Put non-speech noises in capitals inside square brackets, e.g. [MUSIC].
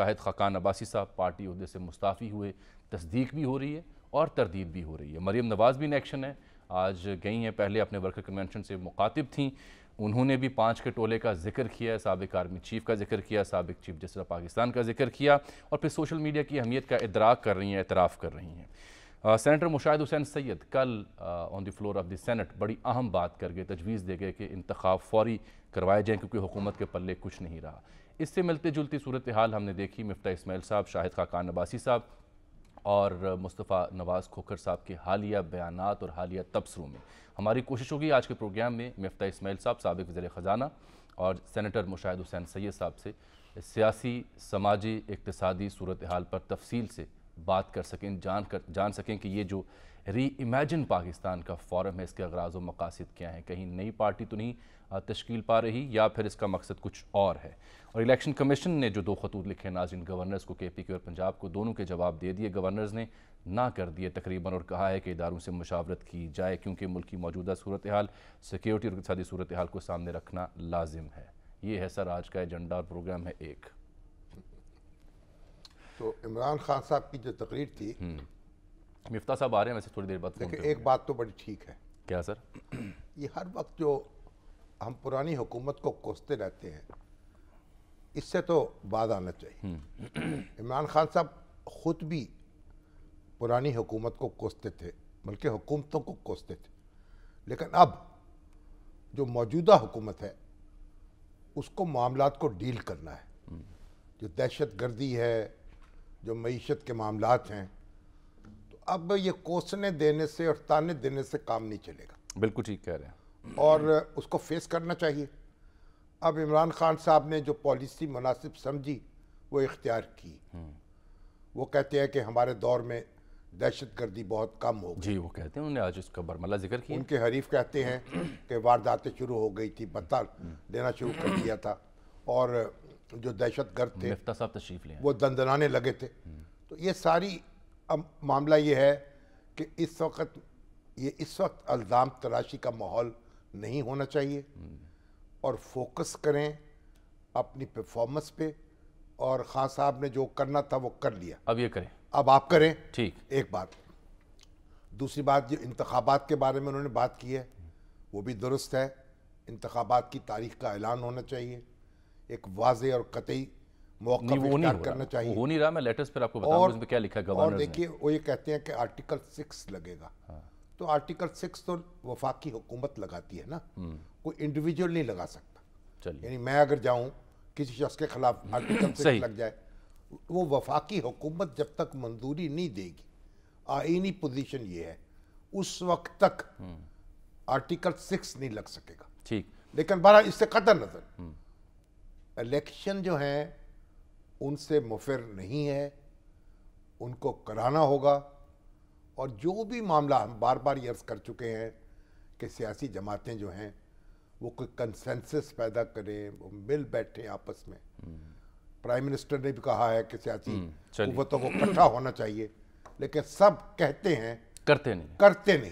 शाहिद खाकान अब्बासी साहब पार्टी अहदे से मुस्ताफ़ी हुए तस्दीक भी हो रही है और तरदीद भी हो रही है मरीम नवाज़ भी इन एक्शन है आज गई हैं पहले अपने वर्कर कन्वेंशन से मुखातिब थी उन्होंने भी पाँच के टोले का जिक्र किया सबक आर्मी चीफ का जिक्र किया सबक चीफ जस्टिस पाकिस्तान का जिक्र किया और फिर सोशल मीडिया की अहमियत का इदराक कर रही हैं एतराफ़ कर रही हैं सेनेटर मुशाहिद हुसैन सैद कल on the floor of the Senate बड़ी अहम बात कर गए तजवीज़ दे गए कि इंतखब फौरी करवाए जाएँ क्योंकि हुकूमत के पल्ले कुछ नहीं रहा इससे मिलते जुलती सूरत हाल हमने देखी मफ्ता इसमाइल साहब शाहिद खाकान नबासी साहब और मुस्तफ़ा नवाज़ खोखर साहब के हालिया बयान और हालिया तबसरों में हमारी कोशिश होगी आज के प्रोग्राम में मफ्ता इसमाइल साहब सबक वज़र ख़जाना और सैनटर मुशाहिद हुसैन सैद साहब से सियासी समाजी इकतदी सूरत हाल पर तफसील से बात कर सकें जान कर जान सकें कि ये जो री इमेजिन पाकिस्तान का फॉरम है इसके अगराज व मकासद क्या हैं कहीं नई पार्टी तो नहीं तश्कील पा रही या फिर इसका मकसद कुछ और है और इलेक्शन कमीशन ने जो दो खतूत लिखे नाजिन गवर्नर्स को के पी के और पंजाब को दोनों के जवाब दे दिए गवर्नर्स ने ना कर दिए तकरीबन और कहा है कि इदारों से मुशावरत की जाए क्योंकि मुल्क की मौजूदा सूरत हाल सिक्योरिटी और इकतदी सूरत हाल को सामने रखना लाजिम है ये है सर आज का एजेंडा और प्रोग्राम है एक तो इमरान खान साहब की जो तकरीर थी हम्म। मिफ्ता साहब आ रहे हैं वैसे थोड़ी देर बाद देखिए एक बात तो बड़ी ठीक है क्या सर ये हर वक्त जो हम पुरानी हुकूमत को कोसते रहते हैं इससे तो बाद आना चाहिए हम्म। इमरान खान साहब खुद भी पुरानी हुकूमत को कोसते थे बल्कि हुकूमतों को कोसते थे लेकिन अब जो मौजूदा हुकूमत है उसको मामला को डील करना है हम्म। जो दहशत गर्दी है जो मीशत के मामला हैं तो अब ये कोसने देने से और ताने देने से काम नहीं चलेगा बिल्कुल ठीक कह रहे हैं और उसको फेस करना चाहिए अब इमरान खान साहब ने जो पॉलिसी मुनासिब समझी वो इख्तियार की हम्म। वो कहते हैं कि हमारे दौर में दहशत गर्दी बहुत कम हो गई जी वो कहते हैं उन्होंने आज उसका बरमला जिक्र किया उनके हरीफ कहते हैं कि वारदातें शुरू हो गई थी बता हम्म। देना शुरू कर दिया था और जो दहशत गर्द थे वो दंदनाने लगे थे तो ये सारी मामला ये है कि इस वक्त ये इस वक्त अल्ज़ाम तराशी का माहौल नहीं होना चाहिए और फोकस करें अपनी परफॉर्मेंस पे और ख़ान साहब ने जो करना था वो कर लिया अब ये करें अब आप करें ठीक एक बात दूसरी बात जो इंतबात के बारे में उन्होंने बात की है वो भी दुरुस्त है इंतबात की तारीख का ऐलान होना चाहिए एक वाजे और कतई मौका वो नहीं करना चाहिए हो नहीं रहा मैं लेटर्स पर आपको बताऊंगा उसमें क्या लिखा गवर्नर और देखिए वो ये कहते हैं कि आर्टिकल सिक्स लगेगा हाँ। तो आर्टिकल सिक्स तो वफाकी हुकूमत लगाती है ना हम्म। कोई इंडिविजुअल नहीं लगा सकता यानी मैं अगर जाऊं किसी शख्स के खिलाफ आर्टिकल [CLEARS THROAT] सिक्स लग जाए वो वफाकी हुकूमत जब तक मंजूरी नहीं देगी आइनी पोजिशन ये है उस वक्त तक आर्टिकल हम्म। सिक्स नहीं लग सकेगा ठीक लेकिन बारह इससे कदर नजर हम्म। इलेक्शन जो हैं उनसे मुफिर नहीं है उनको कराना होगा और जो भी मामला हम बार बार ये अर्ज़ कर चुके हैं कि सियासी जमातें जो हैं वो कोई कंसेंसस पैदा करें वो मिल बैठें आपस में प्राइम मिनिस्टर ने भी कहा है कि सियासी हम्म, कुतों को इकट्ठा होना चाहिए लेकिन सब कहते हैं करते नहीं करते नहीं